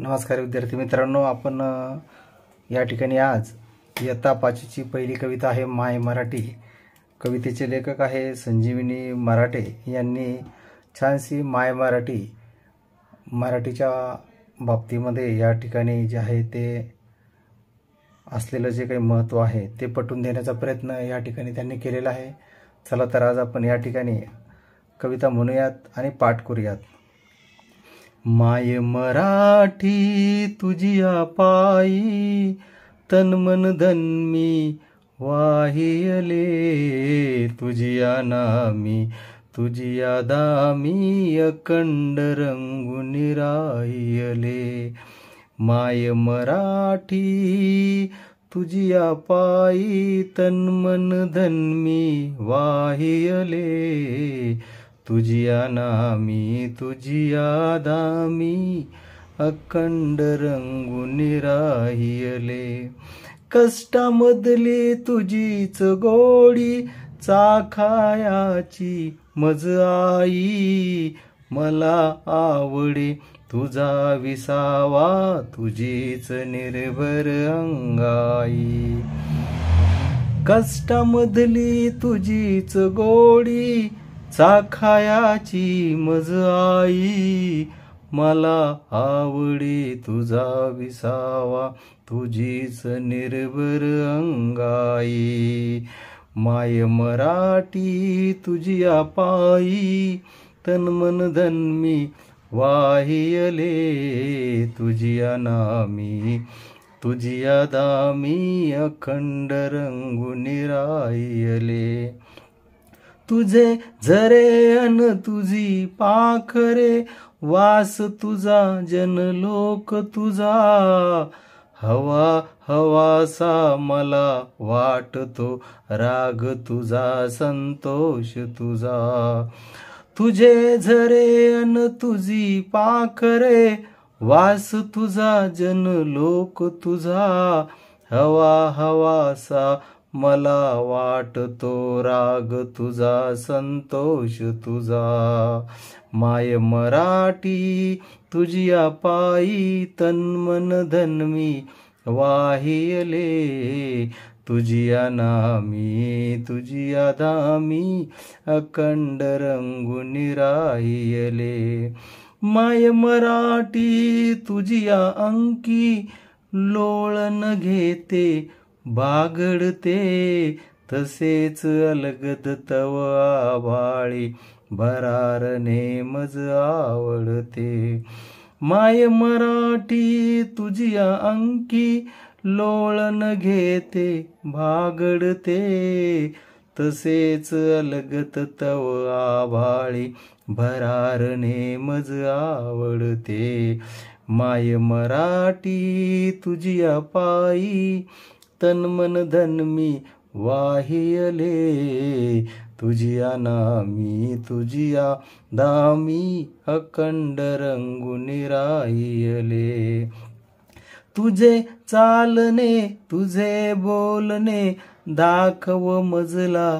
नमस्कार विद्यार्थी मित्रांनो आपण या ठिकाणी आज इयत्ता पाचीची पहिली कविता आहे माय मराठी कवितेचे लेखक आहे संजीवनी मराठे यांनी छानशी माय मराठी मराठीच्या बाबतीमध्ये या ठिकाणी जे आहे ते असलेलं जे काही महत्त्व आहे ते पटवून देण्याचा प्रयत्न या ठिकाणी त्यांनी केलेला आहे चला तर आज आपण या ठिकाणी कविता म्हणूयात आणि पाठ करूयात माय मराठी तुझी पायी तन्मन धन्मी वाहियले तुझिया नामी तुझिया आदामी अखंड रंगुनी राहियले माय मराठी तुझिया पायी मन धन्मी वाहियले तुझी नामी तुझी दामी अखंड रंगुनी राहियले कष्टामधली तुझीच गोडी चाखायाची मज आई मला आवडे तुझा विसावा तुझीच निर्भर अंगाई मधली तुझीच गोडी चाखायाची मज आई मला आवडे तुझा विसावा तुझीच निर्भर अंगाई माय मराठी तुझी पायी तन धन मी वाहियले तुझी नामी तुझी दामी अखंड रंगुनी तुझे झरे अन तुझी पाखरे वास तुझा लोक तुझा हवा हवासा मला वाटतो राग तुझा संतोष तुझा तुझे झरे अन तुझी पाखरे वास तुझा लोक तुझा हवा हवासा मला वाटतो राग तुझा संतोष तुझा माय मराठी तुझी पायी तन्मन धन्मी वाहिले तुझिया नामी तुझिया धामी अखंड रंगुनी निराहिले माय मराठी तुझिया अंकी लोळन घेते बागडते तसेच अलगद तव आभाळी भरार नेमज आवडते माय मराठी तुझी अंकी लोळन घेते भागडते तसेच अलगत तव आभाळी भरार नेमज आवडते माय मराठी तुझी पायी तन मन धन मी वाहियले तुझिया नामी तुझिया दामी अखंड रंगुनी राहियले तुझे चालणे तुझे बोलणे दाखव मजला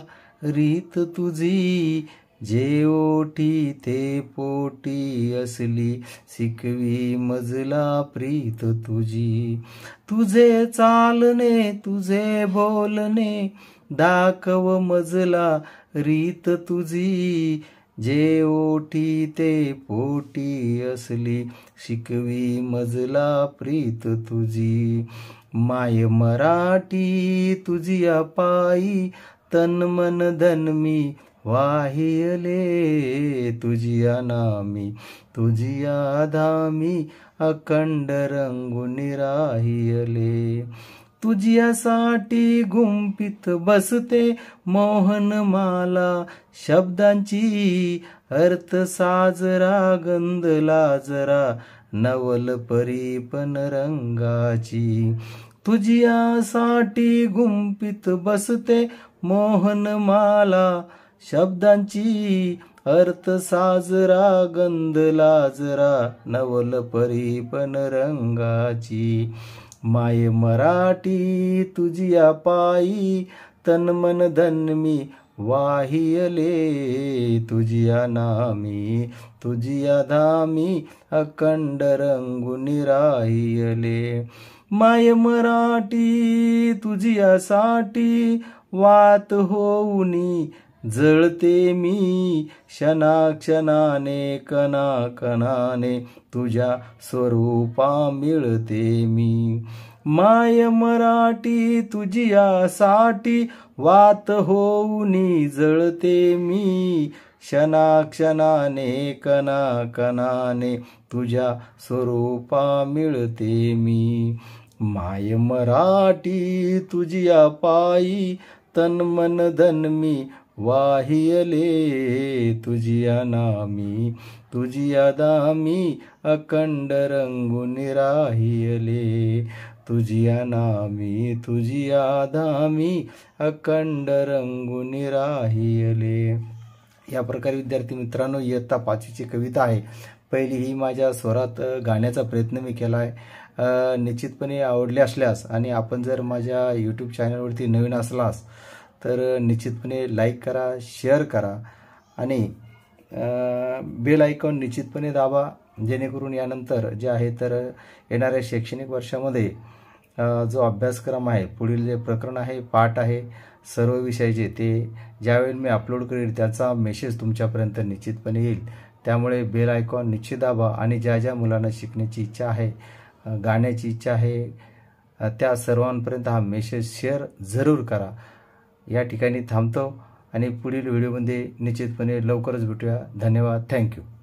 रीत तुझी जे ओठी ते पोटी असली शिकवी मजला प्रीत तुझी तुझे चालणे तुझे बोलणे दाखव मजला रीत तुझी जे ओठी ते पोटी असली शिकवी मजला प्रीत तुझी माय मराठी तुझी अपाई तन मन धनमी वाहियले तुझी नामी तुझी धामी अखंड रंगुनी राहियले साठी गुंपित बसते मोहन माला शब्दांची अर्थ साजरा गंध लाजरा नवल परीपन रंगाची साठी गुंपित बसते मोहन माला शब्दांची अर्थ साजरा गंध लाजरा नवल परी पण रंगाची माय मराठी तुझी पायी तनमन धन मी वाहियले तुझिया नामी तुझिया धामी अखंड रंगुनी राहियले माय मराठी साठी वात होऊनी जळते मी क्षणाक्षणाने कणा कणाने तुझ्या स्वरूपा मिळते मी माय मराठी तुझियासाठी वात होऊनी जळते मी क्षणाक्षणाने कणा कणाने तुझ्या स्वरूपा मिळते मी माय मराठी तुझिया पायी तन मन धन मी वाहियले तुझी नामी तुझी दामी अखंड रंगुनी राहियले तुझी नामी तुझी दामी अखंड रंगुनी राहियले या प्रकारे विद्यार्थी मित्रांनो इयत्ता पाचवीची कविता आहे पहिली ही माझ्या स्वरात गाण्याचा प्रयत्न मी केला आहे निश्चितपणे आवडले असल्यास आणि आपण जर माझ्या यूट्यूब चॅनलवरती नवीन असलास तर निश्चितपणे लाईक करा शेअर करा आणि बेल आयकॉन निश्चितपणे दाबा जेणेकरून यानंतर जे आहे तर येणाऱ्या शैक्षणिक वर्षामध्ये जो अभ्यासक्रम आहे पुढील जे प्रकरण आहे पाठ आहे सर्व विषयाचे ते ज्यावेळी मी अपलोड करेल त्याचा मेसेज तुमच्यापर्यंत निश्चितपणे येईल त्यामुळे बेल आयकॉन निश्चित दाबा आणि ज्या ज्या मुलांना शिकण्याची इच्छा आहे गाण्याची इच्छा आहे त्या सर्वांपर्यंत हा मेसेज शेअर जरूर करा या ठिकाणी थांबतो आणि पुढील व्हिडिओमध्ये निश्चितपणे लवकरच भेटूया धन्यवाद थँक्यू